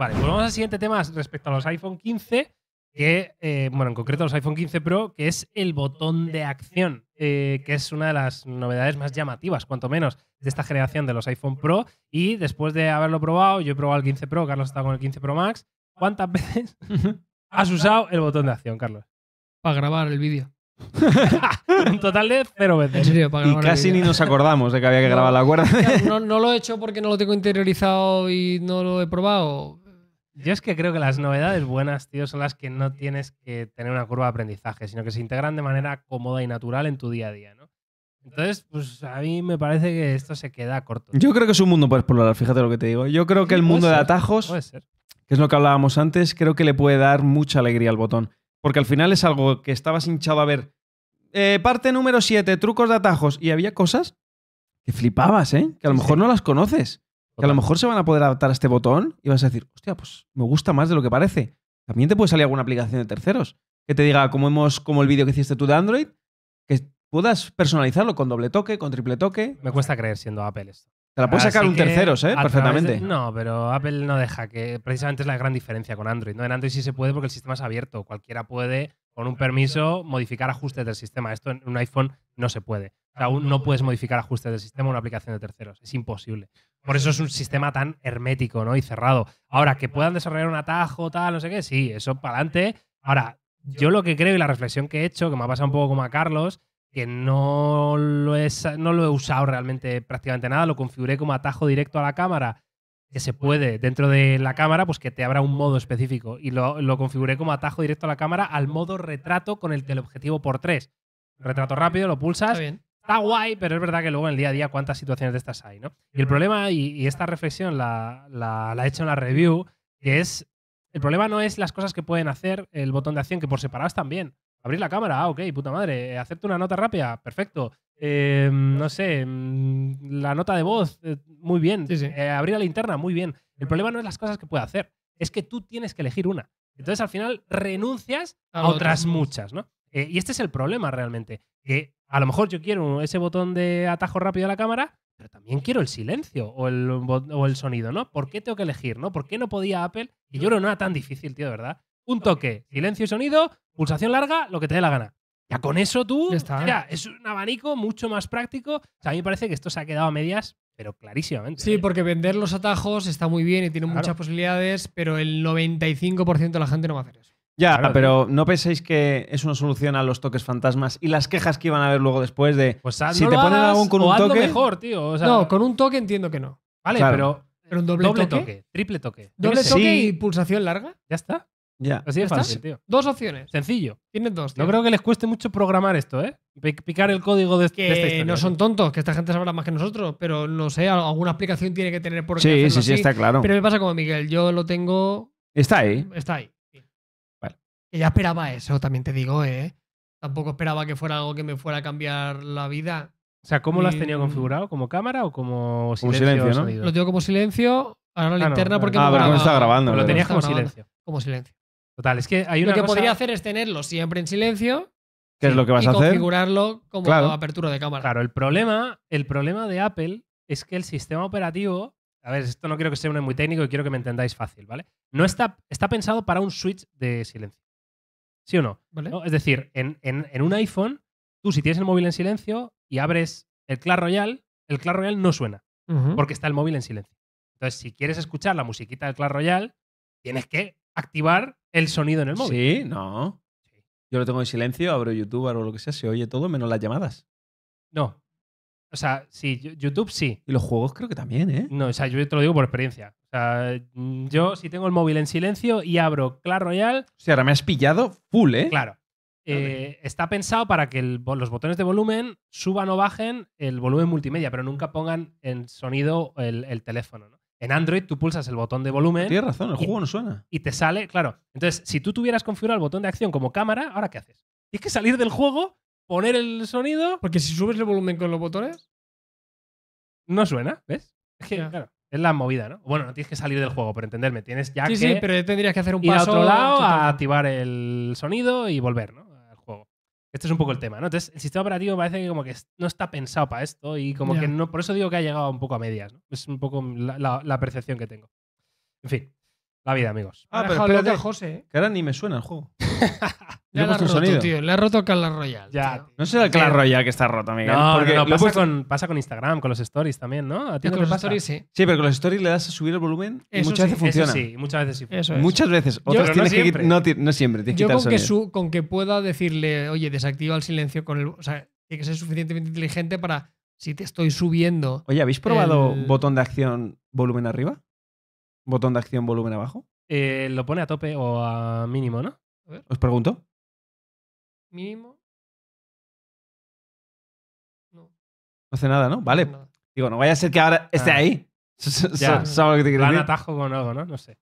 Vale, pues al siguiente tema respecto a los iPhone 15, que, eh, bueno, en concreto los iPhone 15 Pro, que es el botón de acción, eh, que es una de las novedades más llamativas, cuanto menos, de esta generación de los iPhone Pro. Y después de haberlo probado, yo he probado el 15 Pro, Carlos está con el 15 Pro Max. ¿Cuántas veces has usado el botón de acción, Carlos? Para grabar el vídeo. un total de cero veces. y casi ni nos acordamos de que había que grabar la cuerda. no, lo he hecho porque no lo tengo interiorizado y no lo he probado. Yo es que creo que las novedades buenas, tío, son las que no tienes que tener una curva de aprendizaje, sino que se integran de manera cómoda y natural en tu día a día, ¿no? Entonces, pues a mí me parece que esto se queda corto. Yo creo que es un mundo para explorar, fíjate lo que te digo. Yo creo que el mundo de atajos, que es lo que hablábamos antes, creo que le puede dar mucha alegría al botón. Porque al final es algo que estabas hinchado a ver. Eh, parte número 7, trucos de atajos. Y había cosas que flipabas, ¿eh? Que a lo mejor no las conoces. Que a lo mejor se van a poder adaptar a este botón y vas a decir, hostia, pues me gusta más de lo que parece. También te puede salir alguna aplicación de terceros que te diga, como hemos, como el vídeo que hiciste tú de Android, que puedas personalizarlo con doble toque, con triple toque. Me cuesta creer siendo Apple esto. Te la puedes sacar un tercero, ¿eh? Perfectamente. no, pero Apple no deja, que precisamente es la gran diferencia con Android. ¿no? En Android sí se puede porque el sistema es abierto. Cualquiera puede, con un permiso, modificar ajustes del sistema. Esto en un iPhone no se puede. O sea, aún no puedes modificar ajustes del sistema en una aplicación de terceros. Es imposible. Por eso es un sistema tan hermético ¿no? y cerrado. Ahora, que puedan desarrollar un atajo, tal, no sé qué, sí, eso para adelante. Ahora, yo lo que creo y la reflexión que he hecho, que me ha pasado un poco como a Carlos, que no lo, he, usado realmente prácticamente nada, lo configuré como atajo directo a la cámara, que se puede dentro de la cámara, pues que te abra un modo específico. Y lo, configuré como atajo directo a la cámara al modo retrato con el teleobjetivo por 3. Retrato rápido, lo pulsas. Está, guay, pero es verdad que luego en el día a día cuántas situaciones de estas hay, Y el problema, y, esta reflexión la, he hecho en la review, es, el problema no es las cosas que pueden hacer el botón de acción, que por separado están bien. Abrir la cámara, ah, ok, puta madre. Eh, hacerte una nota rápida, perfecto. Em, no sé, mm, la nota de voz, eh, muy bien. Eh, abrir la linterna, muy bien. El problema no es las cosas que puede hacer, es que tú tienes que elegir una. Entonces al final renuncias a, otras muchas, ¿no? y este es el problema realmente, que a lo mejor yo quiero ese botón de atajo rápido a la cámara, pero también quiero el silencio o el, o el sonido, ¿no? ¿Por qué tengo que elegir, no? ¿Por qué no podía Apple? Y yo creo que no era tan difícil, tío, de ¿verdad? Un toque, silencio y sonido, pulsación larga, lo que te dé la gana. Ya con eso tú, ya Mira, es un abanico mucho más práctico. O sea, a mí me parece que esto se ha quedado a medias, pero clarísimamente. Sí, ¿eh? porque vender los atajos está muy bien y tiene muchas posibilidades, pero el 95% de la gente no va a hacer eso. Ya, pero no penséis que es una solución a los toques fantasmas y las quejas que iban a haber luego después de pues si te ponen algún con un toque mejor, tío, no, con un toque entiendo que no. Vale, pero pero un doble, toque? triple toque. Doble toque y pulsación larga. Ya está. Así Dos opciones. Sencillo. Tienes dos. Tío. No creo que les cueste mucho programar esto, ¿eh? Picar el código de, que No ¿eh? son tontos, que esta gente sabrá más que nosotros, pero no sé, alguna aplicación tiene que tener por qué. Sí, sí, sí, está claro. Pero me pasa como Miguel, yo lo tengo. Está ahí. Está ahí. Vale. Que ya esperaba eso, también te digo, ¿eh? Tampoco esperaba que fuera algo que me fuera a cambiar la vida. O sea, ¿cómo lo has tenido mm. configurado? ¿Como cámara o como silencio? ¿no? Lo tengo como silencio, ahora la linterna ah, porque. Ah, pues está grabando. lo tenías como silencio. Como silencio. Total, es que hay una. Lo que podría hacer es tenerlo siempre en silencio. ¿Qué es lo que vas a hacer? configurarlo como apertura de cámara. Claro, el problema, el problema de Apple es que el sistema operativo. A ver, esto no quiero que sea muy técnico y quiero que me entendáis fácil, ¿vale? No está, está pensado para un switch de silencio. ¿Sí o no? Es decir, en, un iPhone, tú si tienes el móvil en silencio y abres el Clash Royale, el Clash Royale no suena, porque está el móvil en silencio. Entonces, si quieres escuchar la musiquita del Clash Royale, tienes que activar el sonido en el móvil. Sí, no. Yo lo tengo en silencio, abro YouTube, abro lo que sea, se oye todo menos las llamadas. No. O sea, sí, YouTube sí. Y los juegos creo que también, ¿eh? No, o sea, yo te lo digo por experiencia. O sea, mm, yo si tengo el móvil en silencio y abro Clash Royale. O sea, ahora me has pillado full, ¿eh? Claro. Eh, está pensado para que los botones de volumen suban o bajen el volumen multimedia, pero nunca pongan en sonido el, el teléfono. ¿no? En Android tú pulsas el botón de volumen. Tienes razón, el juego no suena. Y te sale, claro. Entonces, si tú tuvieras configurado el botón de acción como cámara, ¿ahora qué haces? Tienes que salir del juego, poner el sonido. Porque si subes el volumen con los botones. No suena, ¿ves? Es que, claro, es la movida, ¿no? Bueno, no tienes que salir del juego, por entenderme. Tienes ya que. Sí, pero tendrías que hacer un paso. a otro lado, a activar el sonido y volver, ¿no? Este es un poco el tema, ¿no? Entonces, el sistema operativo parece que como que no está pensado para esto y como que no, por eso digo que ha llegado un poco a medias, Es un poco la, percepción que tengo. En fin, la vida, amigos. Ah, pero espérate, José. ¿eh? Que ahora ni me suena el juego. Le, ha roto, sonido. Tío, le ha Royale. Ya, no sé el Clash Royale que está roto, Miguel. No, pasa, con, Instagram, con los stories también, ¿no? con los stories sí. pero con los stories le das a subir el volumen muchas veces funciona. muchas veces sí muchas veces. que no, siempre. Yo con, que con que pueda decirle, oye, desactiva el silencio con el. O sea, tiene que ser suficientemente inteligente para si te estoy subiendo. Oye, ¿habéis probado botón de acción volumen arriba? ¿Botón de acción volumen abajo? Eh, lo pone a tope o a mínimo, ¿no? ¿Os pregunto? Mínimo. No. No hace nada, ¿no? Vale. Digo, no vaya a ser que ahora esté ah. ahí. ¿Sabe lo que te quiero decir? atajo con algo, ¿no? No sé.